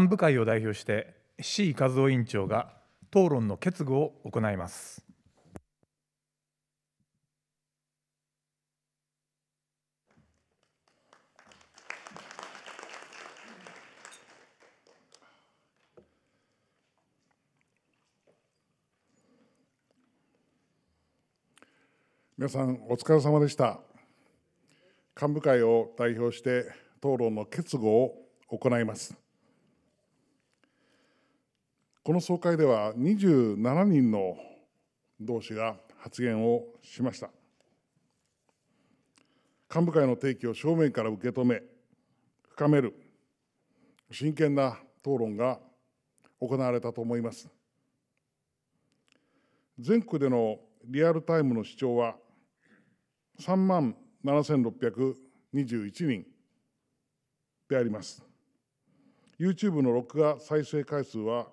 幹部会を代表して C 和夫委員長が討論の決議を行います。皆さんお疲れ様でした幹部会を代表して討論の結合を行いますこの総会では27人の同志が発言をしました。幹部会の提起を正面から受け止め、深める、真剣な討論が行われたと思います。全国でのリアルタイムの視聴は3万7621人であります。YouTube の録画再生回数は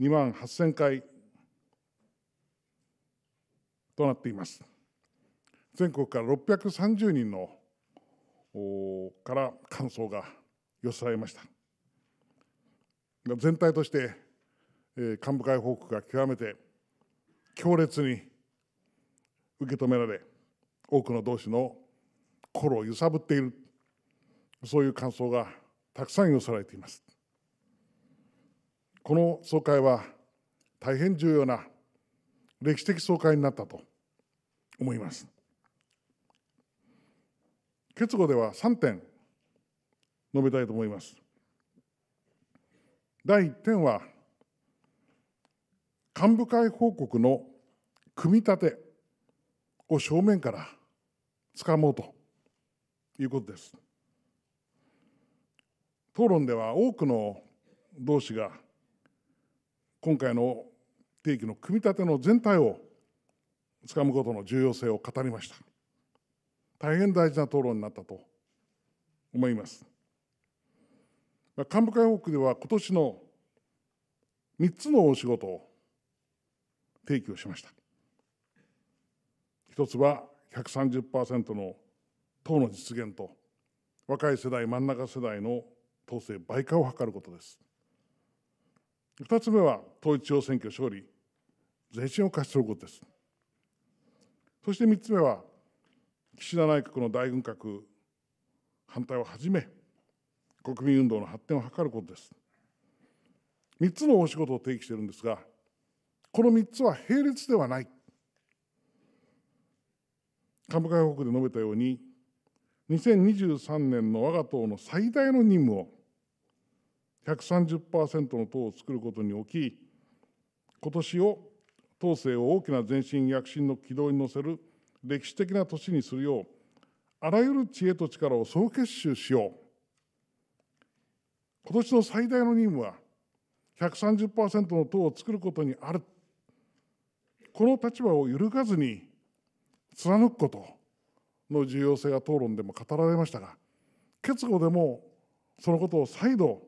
2万8000回となっています。全国から630人のから感想が寄せられました。全体として、幹部会報告が極めて強烈に受け止められ多くの同志の心を揺さぶっているそういう感想がたくさん寄せられています。この総会は大変重要な歴史的総会になったと思います。結合では3点述べたいと思います。第1点は、幹部会報告の組み立てを正面から掴もうということです。討論では多くの同志が今回の定期の組み立ての全体をつかむことの重要性を語りました大変大事な討論になったと思います幹部会報告では今年の三つの大仕事を提起をしました一つは130%の党の実現と若い世代真ん中世代の党勢倍化を図ることです2つ目は統一地方選挙勝利、税金を貸し取ることです。そして3つ目は、岸田内閣の大軍拡反対をはじめ、国民運動の発展を図ることです。3つのお仕事を提起しているんですが、この3つは並列ではない。幹部会報告で述べたように、2023年の我が党の最大の任務を130%の党を作ることにおき、今年を党勢を大きな前進躍進の軌道に乗せる歴史的な年にするよう、あらゆる知恵と力を総結集しよう。今年の最大の任務は、130%の党を作ることにある。この立場を揺るがずに貫くことの重要性が討論でも語られましたが、結合でもそのことを再度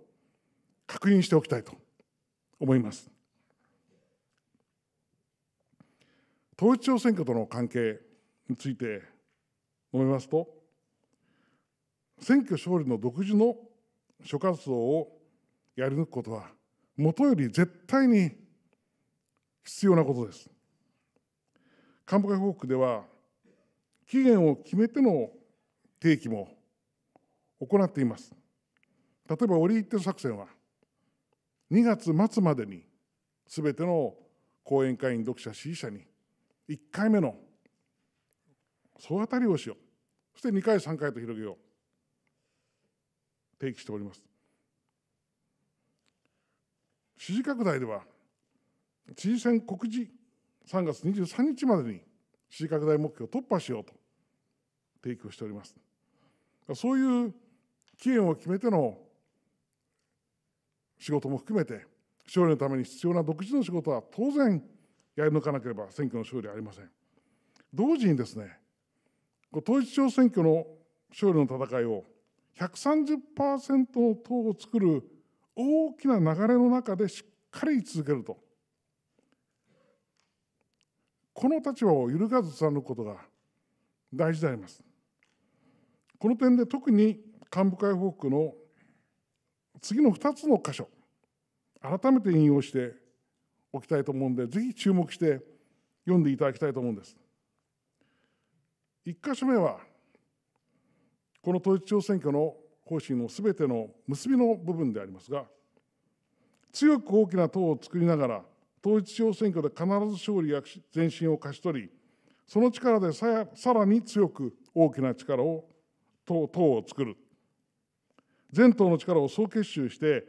確認しておきたいと思います。統一地方選挙との関係について述べますと、選挙勝利の独自の諸活動をやり抜くことは、もとより絶対に必要なことです。幹部会報告では、期限を決めての提起も行っています。例えば、折り入って作戦は、2月末までにすべての講演会員読者支持者に1回目の総当たりをしようそして2回3回と広げよう提起しております支持拡大では知事選告示3月23日までに支持拡大目標を突破しようと提供しておりますそういう期限を決めての仕事も含めて、勝利のために必要な独自の仕事は当然やり抜かなければ選挙の勝利はありません。同時にですね、統一地方選挙の勝利の戦いを130%の党を作る大きな流れの中でしっかり続けると。この立場を揺るがず貫くことが大事であります。この点で特に幹部会報告の次の2つの箇所改めて引用しておきたいと思うんでぜひ注目して読んでいただきたいと思うんです。1箇所目はこの統一地方選挙の方針のすべての結びの部分でありますが強く大きな党を作りながら統一地方選挙で必ず勝利や前進を勝ち取りその力でさらに強く大きな力を党を作る全党の力を総結集して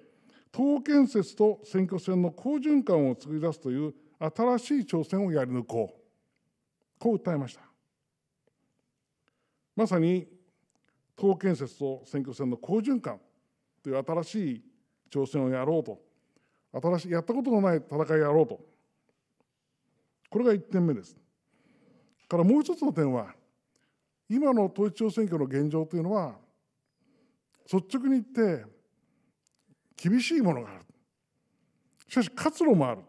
党建設と選挙戦の好循環を作り出すという新しい挑戦をやり抜こうこう訴えましたまさに党建設と選挙戦の好循環という新しい挑戦をやろうと新しいやったことのない戦いをやろうとこれが1点目ですからもう一つの点は今の統一地方選挙の現状というのは率直に言って厳しいものがあるしかし活路もある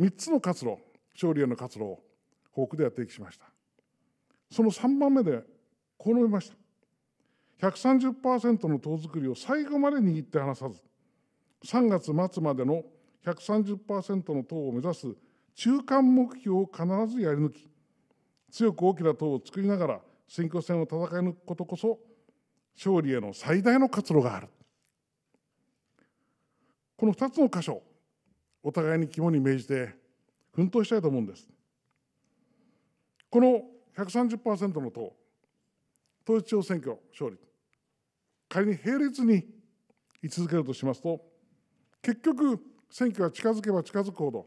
3つの活路勝利への活路を報告でやっていきしましたその3番目でこう述べました130%の党作りを最後まで握って離さず3月末までの130%の党を目指す中間目標を必ずやり抜き強く大きな党を作りながら選挙戦を戦い抜くことこそ勝利への最大の活路があるこの2つの箇所お互いに肝に銘じて奮闘したいと思うんですこの130%の党統一地方選挙勝利仮に並列に位置づけるとしますと結局選挙が近づけば近づくほど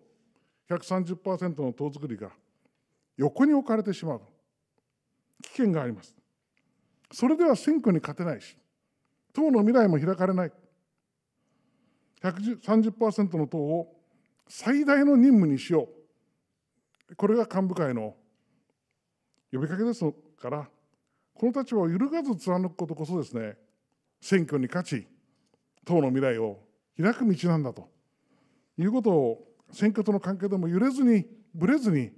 130%の党作りが横に置かれてしまう危険がありますそれでは選挙に勝てないし、党の未来も開かれない。130%の党を最大の任務にしよう。これが幹部会の呼びかけですから、この立場を揺るがず貫くことこそですね、選挙に勝ち、党の未来を開く道なんだということを選挙との関係でも揺れずに、ぶれずに、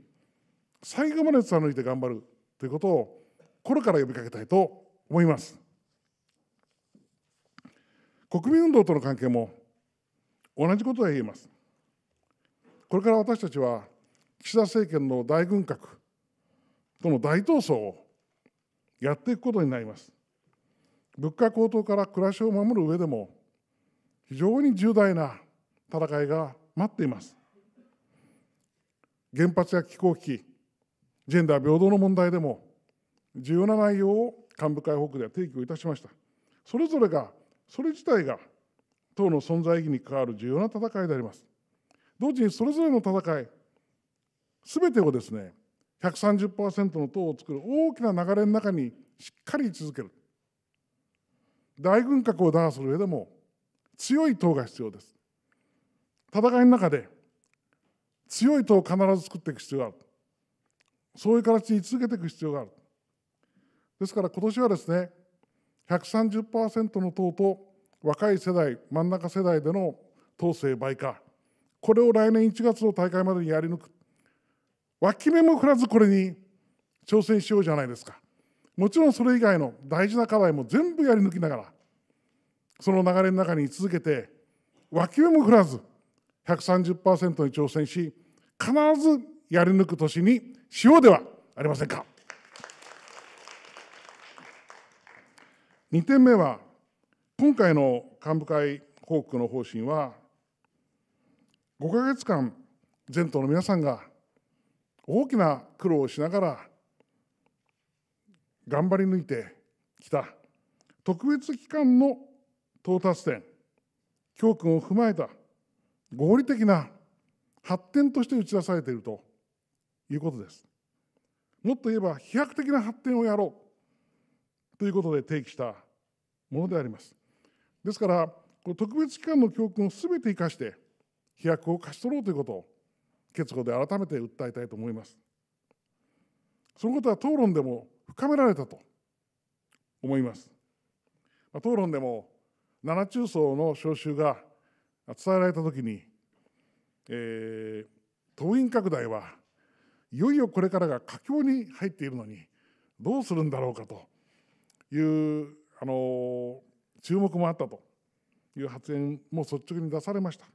最後まで貫いて頑張るということを心から呼びかけたいと思います。国民運動との関係も同じことが言えます。これから私たちは岸田政権の大軍拡との大闘争をやっていくことになります。物価高騰から暮らしを守る上でも非常に重大な戦いが待っています。原発や気候危機、ジェンダー平等の問題でも重要な内容を幹部会報告では提起をいたしました。それぞれが、それ自体が党の存在意義に関わる重要な戦いであります。同時にそれぞれの戦い、すべてをですね、130%の党を作る大きな流れの中にしっかり位置づける。大軍拡を打破する上でも強い党が必要です。戦いの中で強い党を必ず作っていく必要がある。そういう形に続けていく必要がある。ですから今年はですね、130%の党と若い世代、真ん中世代での党勢倍化、これを来年1月の大会までにやり抜く、脇目も振らずこれに挑戦しようじゃないですか。もちろんそれ以外の大事な課題も全部やり抜きながら、その流れの中に続けて、脇目も振らず、130%に挑戦し、必ずやり抜く年にしようではありませんか。2点目は、今回の幹部会報告の方針は、5か月間、全党の皆さんが大きな苦労をしながら、頑張り抜いてきた特別期間の到達点、教訓を踏まえた合理的な発展として打ち出されているということです。もっと言えば飛躍的な発展をやろうということで提起したものであります。ですから、この特別機関の教訓をすべて生かして、飛躍を勝ち取ろうということを、結合で改めて訴えたいと思います。そのことは討論でも深められたと思います。まあ、討論でも七中層の招集が伝えられたときに、えー、党員拡大はいよいよこれからが佳境に入っているのにどうするんだろうかというあの注目もあったという発言も率直に出されました。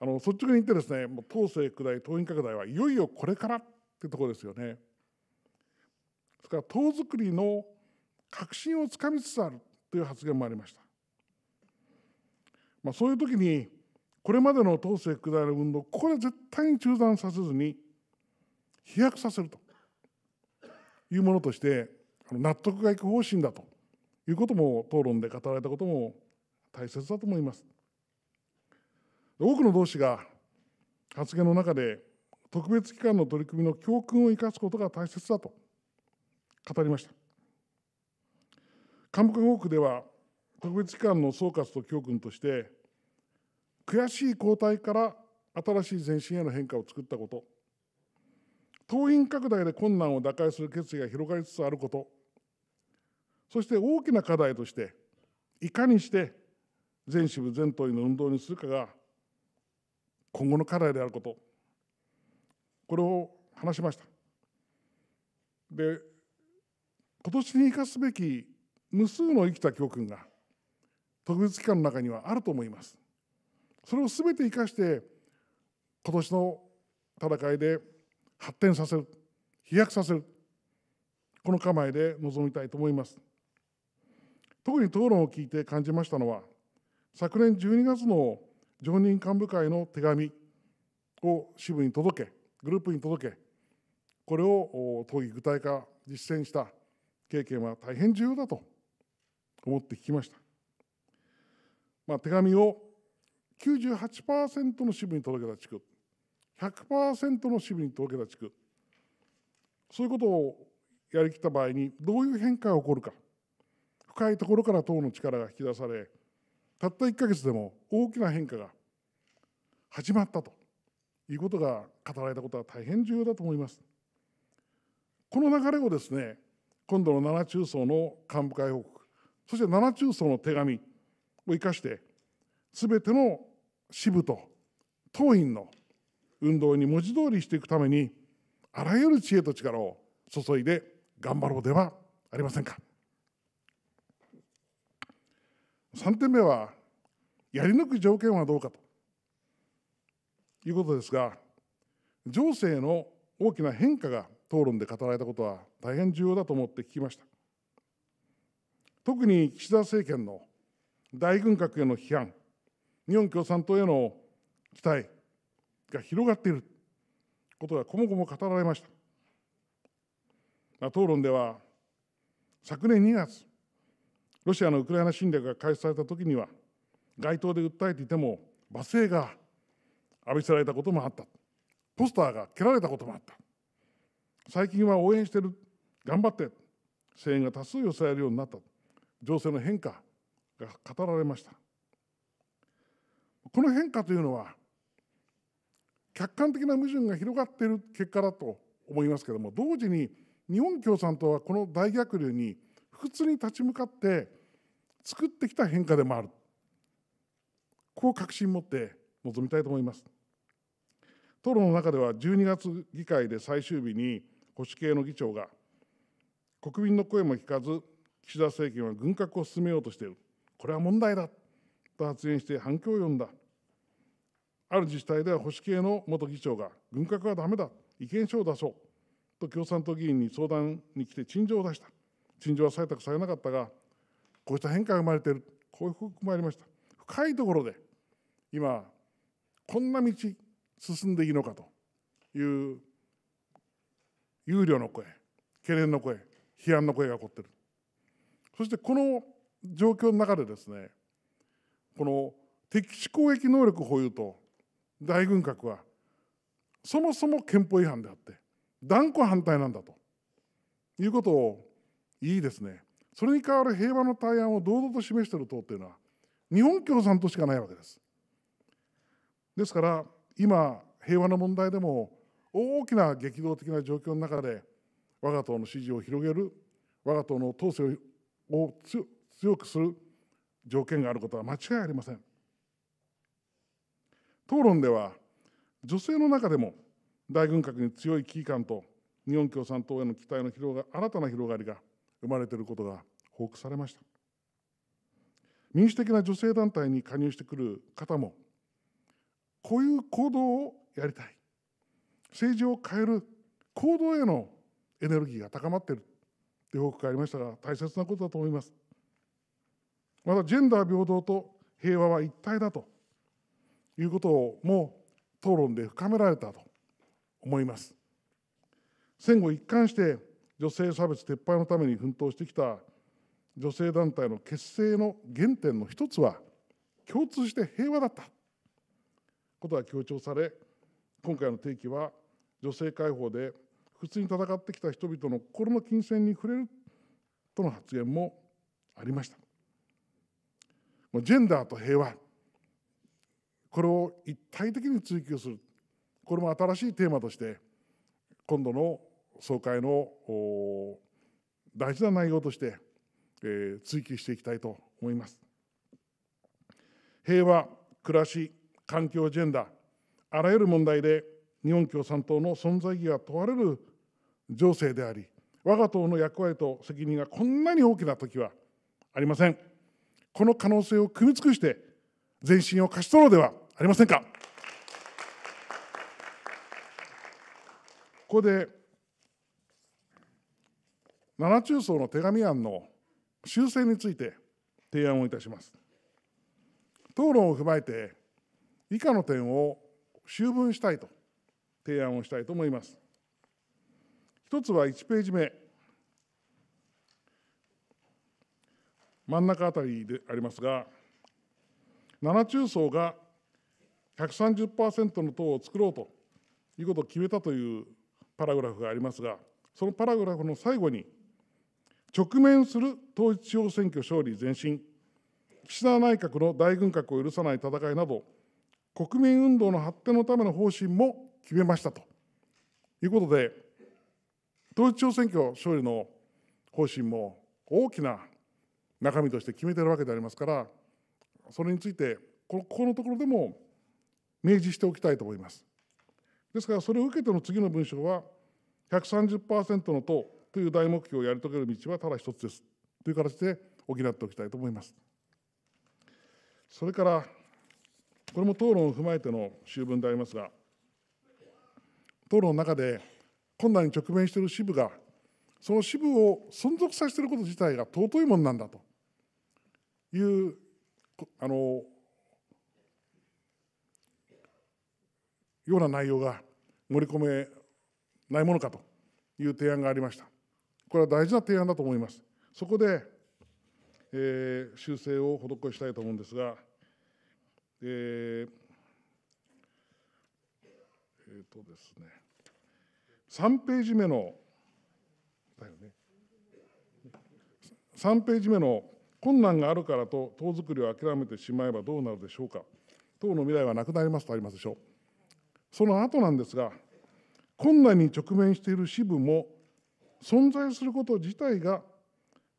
あの率直に言ってですね、もう党勢拡大、党員拡大はいよいよこれからってところですよね。ですから党づくりの確信をつかみつつあるという発言もありました。まあ、そういう時にこれまでの党勢拡大の運動ここは絶対に中断させずに飛躍させるというものとして納得がいく方針だということも討論で語られたことも大切だと思います。多くの同志が発言の中で特別機関の取り組みの教訓を生かすことが大切だと語りました。韓国区では特別機関の総括と教訓として悔しい後退から新しい前進への変化を作ったこと党員拡大で困難を打開する決意が広がりつつあることそして大きな課題として、いかにして全支部全党員の運動にするかが今後の課題であること、これを話しました。で、今年に生かすべき無数の生きた教訓が特別期間の中にはあると思います。それをすべて生かして今年の戦いで発展させる飛躍させるこの構えで臨みたいと思います。特に討論を聞いて感じましたのは、昨年12月の常任幹部会の手紙を支部に届け、グループに届け、これを討議具体化、実践した経験は大変重要だと思って聞きました。まあ、手紙を98%の支部に届けた地区、100%の支部に届けた地区、そういうことをやりきった場合に、どういう変化が起こるか。深いところから党の力が引き出されたった1か月でも大きな変化が始まったということが語られたことは大変重要だと思います。この流れをですね今度の七中層の幹部会報告そして七中層の手紙を生かして全ての支部と党員の運動に文字通りしていくためにあらゆる知恵と力を注いで頑張ろうではありませんか。3点目は、やり抜く条件はどうかということですが、情勢の大きな変化が討論で語られたことは大変重要だと思って聞きました。特に岸田政権の大軍拡への批判、日本共産党への期待が広がっていることがこもこも語られました。まあ、討論では、昨年2月、ロシアのウクライナ侵略が開始されたときには、街頭で訴えていても、罵声が浴びせられたこともあった。ポスターが蹴られたこともあった。最近は応援してる、頑張って、声援が多数寄せられるようになった。情勢の変化が語られました。この変化というのは、客観的な矛盾が広がっている結果だと思いますけれども、同時に日本共産党はこの大逆流に屈に立ち向かって作ってきた変化でもあるこう確信持って臨みたいと思います討論の中では12月議会で最終日に保守系の議長が国民の声も聞かず岸田政権は軍拡を進めようとしているこれは問題だと発言して反響を呼んだある自治体では保守系の元議長が軍拡はだめだ意見書を出そうと共産党議員に相談に来て陳情を出した陳情は採択されなかったが、こうした変化が生まれている、こういう報告もありました。深いところで、今、こんな道、進んでいいのかという憂慮の声、懸念の声、批判の声が起こっている。そしてこの状況の中でですね、この敵地攻撃能力保有と大軍拡は、そもそも憲法違反であって、断固反対なんだということをいいですねそれに代わる平和の対案を堂々と示している党というのは日本共産党しかないわけですですから今平和の問題でも大きな激動的な状況の中で我が党の支持を広げる我が党の党勢を強くする条件があることは間違いありません討論では女性の中でも大軍拡に強い危機感と日本共産党への期待の広が新たな広がりが生まれていることが報告されました民主的な女性団体に加入してくる方もこういう行動をやりたい政治を変える行動へのエネルギーが高まっているという報告がありましたが大切なことだと思いますまたジェンダー平等と平和は一体だということをも討論で深められたと思います戦後一貫して女性差別撤廃のために奮闘してきた女性団体の結成の原点の一つは共通して平和だったことが強調され今回の提起は女性解放で普通に戦ってきた人々の心の金銭に触れるとの発言もありましたジェンダーと平和これを一体的に追求するこれも新しいテーマとして今度の総会の大事な内容として、えー、追記していきたいと思います。平和、暮らし、環境、ジェンダー、あらゆる問題で日本共産党の存在意義が問われる情勢であり、我が党の役割と責任がこんなに大きな時はありません。この可能性を組み尽くして、前進を勝ち取ろうではありませんか。ここで七中層の手紙案の修正について提案をいたします。討論を踏まえて以下の点を修文したいと提案をしたいと思います。一つは1ページ目真ん中あたりでありますが7中層が130%の党を作ろうということを決めたというパラグラフがありますがそのパラグラフの最後に直面する統一地方選挙勝利前進、岸田内閣の大軍拡を許さない戦いなど、国民運動の発展のための方針も決めましたということで、統一地方選挙勝利の方針も大きな中身として決めているわけでありますから、それについて、ここのところでも明示しておきたいと思います。ですから、それを受けての次の文章は、130%の党、という大目標をやり遂げる道はただ一つですという形で補っておきたいと思います。それから、これも討論を踏まえての修文でありますが、討論の中で困難に直面している支部が、その支部を存続させていること自体が尊いものなんだというあのような内容が盛り込めないものかという提案がありました。これは大事な提案だと思います。そこで、えー、修正を施したいと思うんですが、えーえーとですね、3ページ目の、だよね、3ページ目の困難があるからと党づくりを諦めてしまえばどうなるでしょうか、党の未来はなくなりますとありますでしょう。その後なんですが、困難に直面している支部も存在すること自体が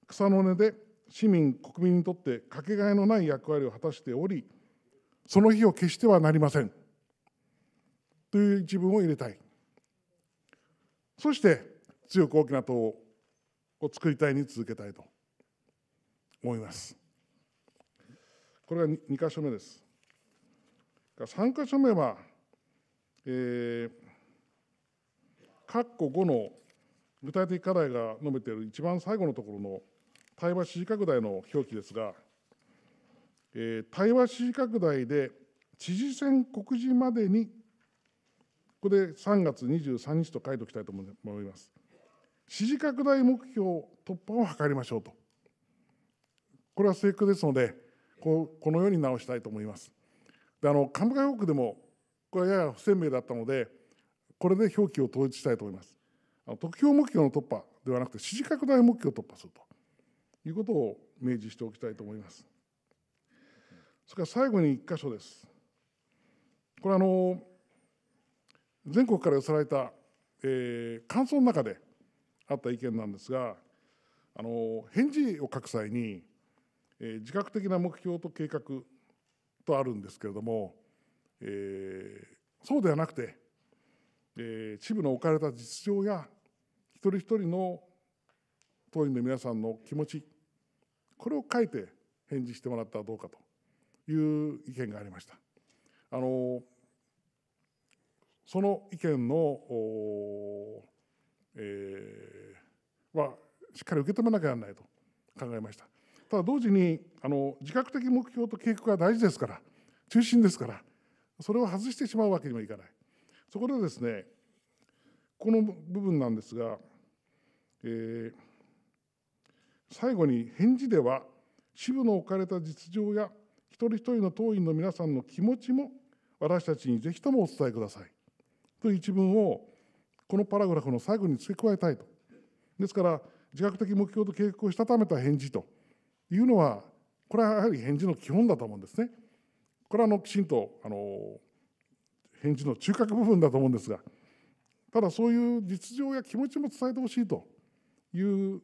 草の根で市民国民にとってかけがえのない役割を果たしておりその日を消してはなりませんという一文を入れたいそして強く大きな党を作りたいに続けたいと思いますこれが 2, 箇所目です3箇所目は、えー、括弧5の具体的課題が述べている一番最後のところの対話支持拡大の表記ですが、えー、対話支持拡大で知事選告示までに、ここで3月23日と書いておきたいと思います。支持拡大目標突破を図りましょうと。これは正確ですので、ここのように直したいと思います。であの幹部会報告でも、これはやや不鮮明だったので、これで表記を統一したいと思います。得票目標の突破ではなくて支持拡大目標を突破するということを明示しておきたいと思います。それから最後に1箇所です。これあの全国から寄せられた、えー、感想の中であった意見なんですがあの返事を書く際に、えー、自覚的な目標と計画とあるんですけれども、えー、そうではなくて、えー、支部の置かれた実情や一人一人の当院の皆さんの気持ちこれを書いて返事してもらったらどうかという意見がありました。あのその意見の、えー、はしっかり受け止めなきゃならないと考えました。ただ同時にあの自覚的目標と計画が大事ですから中心ですからそれを外してしまうわけにもいかない。そこでですねこの部分なんですがえー、最後に返事では支部の置かれた実情や一人一人の党員の皆さんの気持ちも私たちにぜひともお伝えくださいという一文をこのパラグラフの最後に付け加えたいと。ですから自覚的目標と計画をしたためた返事というのはこれはやはり返事の基本だと思うんですね。これはあのきちんとあの返事の中核部分だと思うんですがただそういう実情や気持ちも伝えてほしいという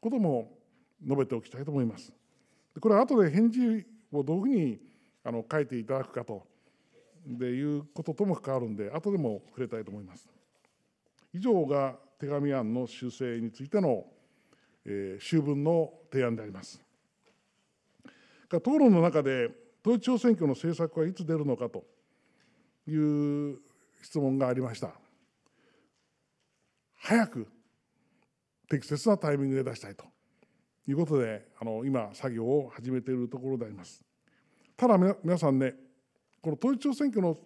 ことも述べておきたいと思います。これは後で返事をどういうふうにあの書いていただくかとでいうこととも関わるんで、後でも触れたいと思います。以上が手紙案の修正についての、えー、修文の提案であります。討論の中で、統一地方選挙の政策はいつ出るのかという質問がありました。早く適切なタイミングで出したいということであの今作業を始めているところであります。ただ皆さんねこの統一地方選挙の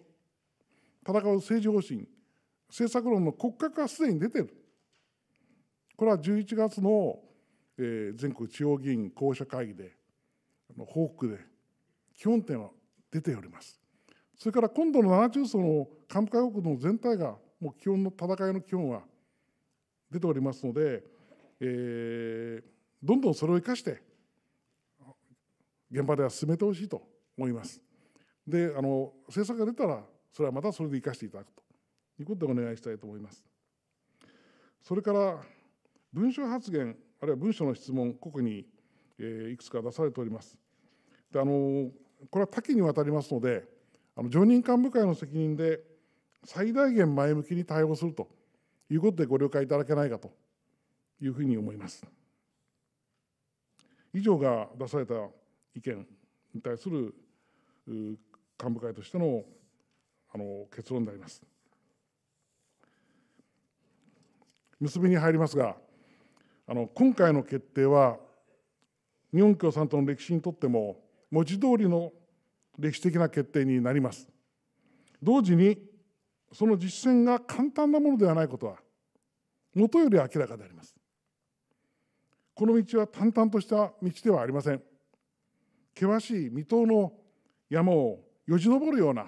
戦う政治方針政策論の骨格がすでに出てるこれは11月の、えー、全国地方議員候補者会議で報告で基本点は出ておりますそれから今度の7中層の幹部会国の全体がもう基本の戦いの基本は出ておりますので、えー、どんどんそれを生かして現場では進めてほしいと思います。であの政策が出たらそれはまたそれで生かしていただくということでお願いしたいと思います。それから文書発言あるいは文書の質問ここに、えー、いくつか出されております。であのこれは多岐にわたりますのであの常任幹部会の責任で最大限前向きに対応するということでご了解いただけないかというふうに思います。以上が出された意見に対する幹部会としてのあの結論であります。結びに入りますがあの今回の決定は日本共産党の歴史にとっても文字通りの歴史的な決定になります。同時にその実践が簡単なものではないことはもとより明らかでありますこの道は淡々とした道ではありません険しい未踏の山をよじ登るような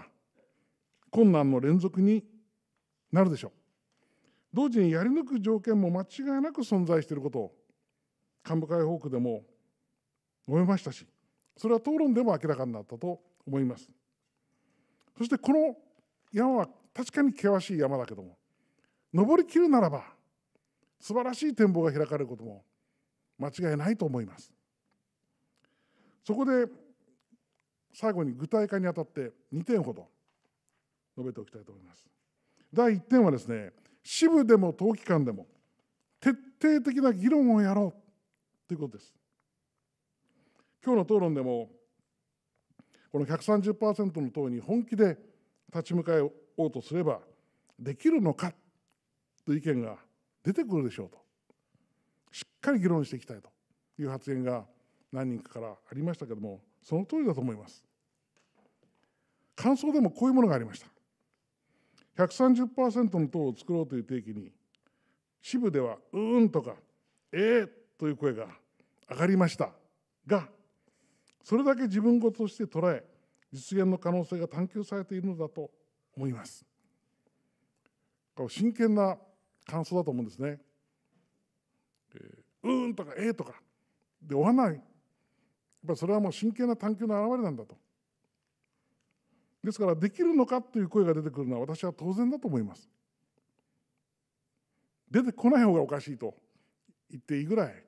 困難の連続になるでしょう同時にやり抜く条件も間違いなく存在していることを幹部会報告でも述べましたしそれは討論でも明らかになったと思いますそしてこの山は確かに険しい山だけども登りきるならば素晴らしい展望が開かれることも間違いないと思いますそこで最後に具体化にあたって2点ほど述べておきたいと思います第1点はですね支部でも党機関でも徹底的な議論をやろうということです今日の討論でもこの130%の党に本気で立ち向かいおうとすればできるのかという意見が出てくるでしょうとしっかり議論していきたいという発言が何人かからありましたけれどもその通りだと思います感想でもこういうものがありました130%の党を作ろうという定義に支部では「うーん」とか「ええー、という声が上がりましたがそれだけ自分ごとして捉え実現の可能性が探求されているのだと思います。真剣な感想だと思うんですね。ー、うんとかええー、とかで終わらない。やっぱりそれはもう真剣な探求の表れなんだと。ですからできるのかという声が出てくるのは私は当然だと思います。出てこない方がおかしいと言っていいぐらい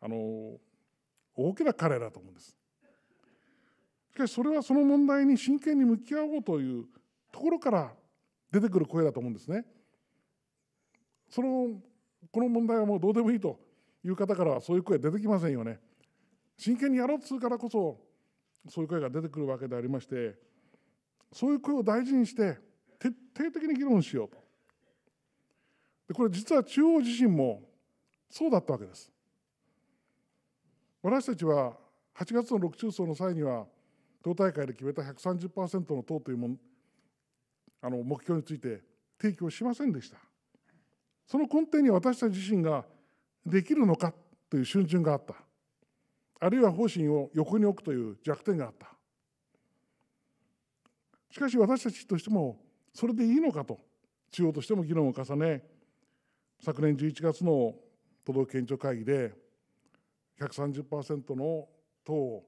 あの大きな彼らだと思うんです。しかしそれはその問題に真剣に向き合おうというところから出てくる声だと思うんですね。そのこの問題はもうどうでもいいという方からはそういう声出てきませんよね。真剣にやろうとするからこそそういう声が出てくるわけでありましてそういう声を大事にして徹底的に議論しようと。でこれ実は中央自身もそうだったわけです。私たちは8月の6中層の際には党大会で決めた130%の党というものあの目標について提供しませんでしたその根底に私たち自身ができるのかという逡巡があったあるいは方針を横に置くという弱点があったしかし私たちとしてもそれでいいのかと中央としても議論を重ね昨年11月の都道府県庁会議で130%の党を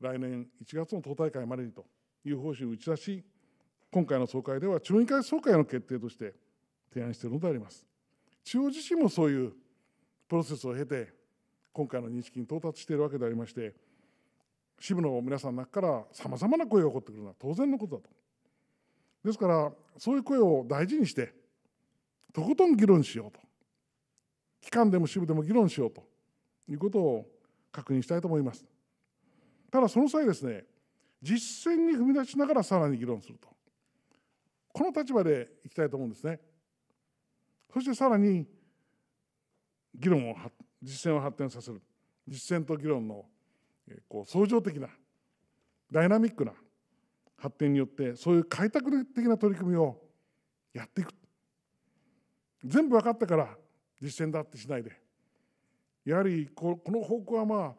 来年1月の党大会までにという方針を打ち出し今回の総会では中央委員会総会の決定として提案しているのであります。中央自身もそういうプロセスを経て、今回の認識に到達しているわけでありまして、支部の皆さんの中からさまざまな声が起こってくるのは当然のことだと。ですから、そういう声を大事にして、とことん議論しようと。機関でも支部でも議論しようということを確認したいと思います。ただ、その際ですね、実践に踏み出しながらさらに議論すると。この立場でいきたいと思うんですね。そしてさらに議論を実践を発展させる実践と議論のこう相乗的なダイナミックな発展によってそういう開拓的な取り組みをやっていく全部分かったから実践だってしないでやはりこの方向はまあ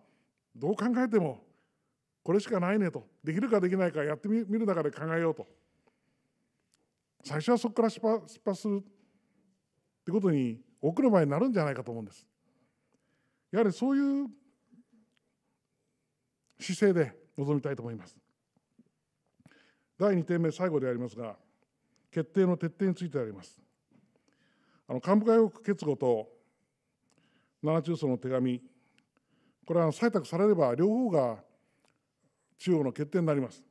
どう考えてもこれしかないねとできるかできないかやってみる中で考えようと。最初はそこから出発するってことに遅場合になるんじゃないかと思うんです。やはりそういう姿勢で臨みたいと思います。第2点目、最後でありますが、決定の徹底についてあります。あの幹部会を決合と七中層の手紙、これは採択されれば両方が中央の決定になります。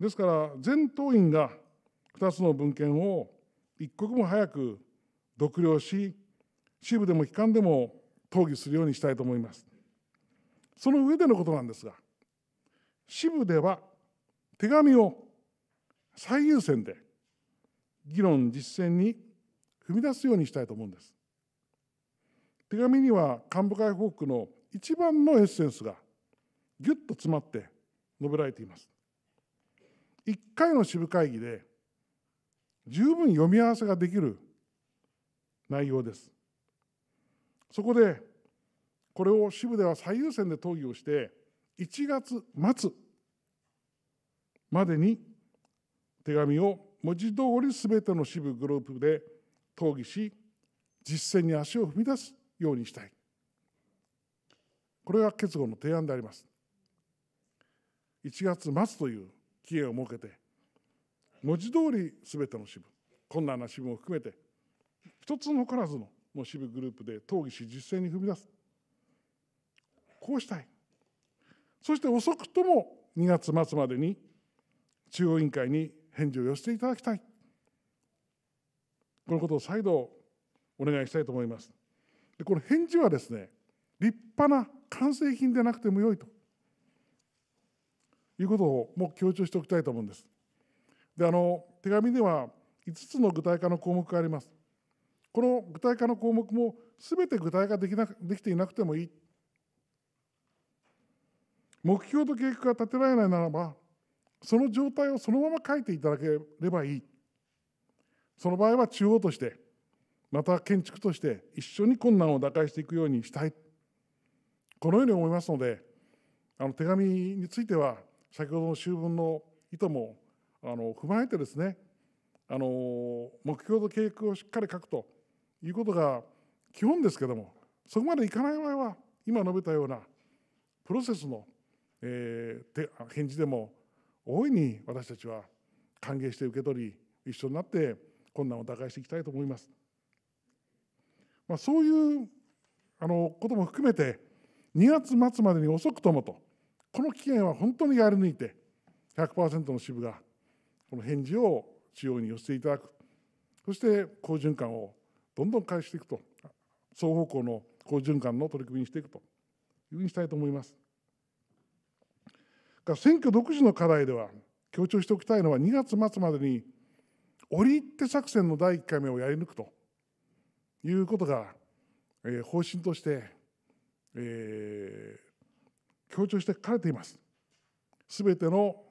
ですから、全党員が2つの文献を一刻も早く読了し、支部でも機関でも討議するようにしたいと思います。その上でのことなんですが、支部では手紙を最優先で議論実践に踏み出すようにしたいと思うんです。手紙には幹部会報告の一番のエッセンスがぎゅっと詰まって述べられています。1回の支部会議で十分読み合わせができる内容です。そこでこれを支部では最優先で討議をして1月末までに手紙を文字通りすべての支部グループで討議し実践に足を踏み出すようにしたいこれが結合の提案であります1月末という期限を設けて文字通り全ての支部困難な支部も含めて一つ残らずのもう支部グループで討議し実践に踏み出すこうしたいそして遅くとも2月末までに中央委員会に返事を寄せていただきたいこのことを再度お願いしたいと思いますでこの返事はですね立派な完成品でなくてもよいということをもう強調しておきたいと思うんですであの手紙では5つの具体化の項目があります。この具体化の項目も全て具体化できなできていなくてもいい。目標と計画が立てられないならば、その状態をそのまま書いていただければいい。その場合は中央として、また建築として一緒に困難を打開していくようにしたい。このように思いますので、あの手紙については、先ほどの修文の意図もあの踏まえてですねあの目標と計画をしっかり書くということが基本ですけどもそこまでいかない場合は今述べたようなプロセスの、えー、返事でも大いに私たちは歓迎して受け取り一緒になって困難を打開していきたいと思います。まあ、そういうあのことも含めて2月末までに遅くともとこの期限は本当にやり抜いて100%の支部がこの返事を中央に寄せていただくそして好循環をどんどん返していくと双方向の好循環の取り組みにしていくというふうにしたいと思います。選挙独自の課題では強調しておきたいのは2月末までに折り入って作戦の第1回目をやり抜くということが、え方針として、えー、強調して書かれています。すべての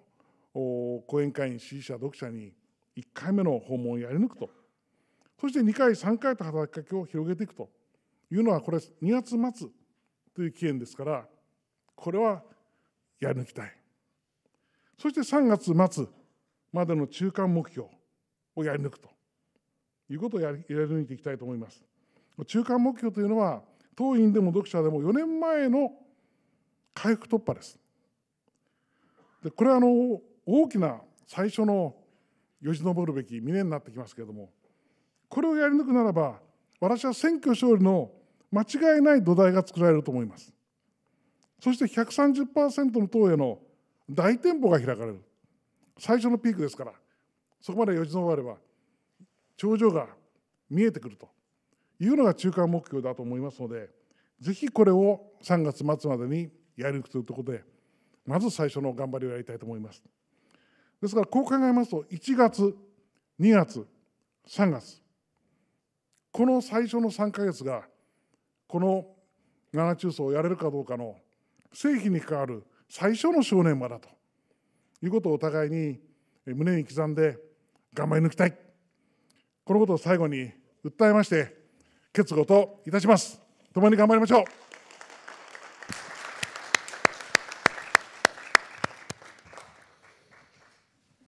講演会に支持者読者に1回目の訪問をやり抜くとそして2回3回と働きかけを広げていくというのはこれ2月末という期限ですからこれはやり抜きたいそして3月末までの中間目標をやり抜くということをやり抜いていきたいと思います。中間目標というのは当院でも読者でも4年前の回復突破です。でこれはあの大きな最初のよじ登るべき峰になってきますけれどもこれをやり抜くならば私は選挙勝利の間違いない土台が作られると思いますそして130%の党への大店舗が開かれる最初のピークですからそこまでよじ登れば頂上が見えてくるというのが中間目標だと思いますのでぜひこれを3月末までにやり抜くということでまず最初の頑張りをやりたいと思います。ですからこう考えますと1月2月3月この最初の3か月がこの七中層をやれるかどうかの正規に関わる最初の正念場だということをお互いに胸に刻んで頑張り抜きたいこのことを最後に訴えまして決合といたします共に頑張りましょう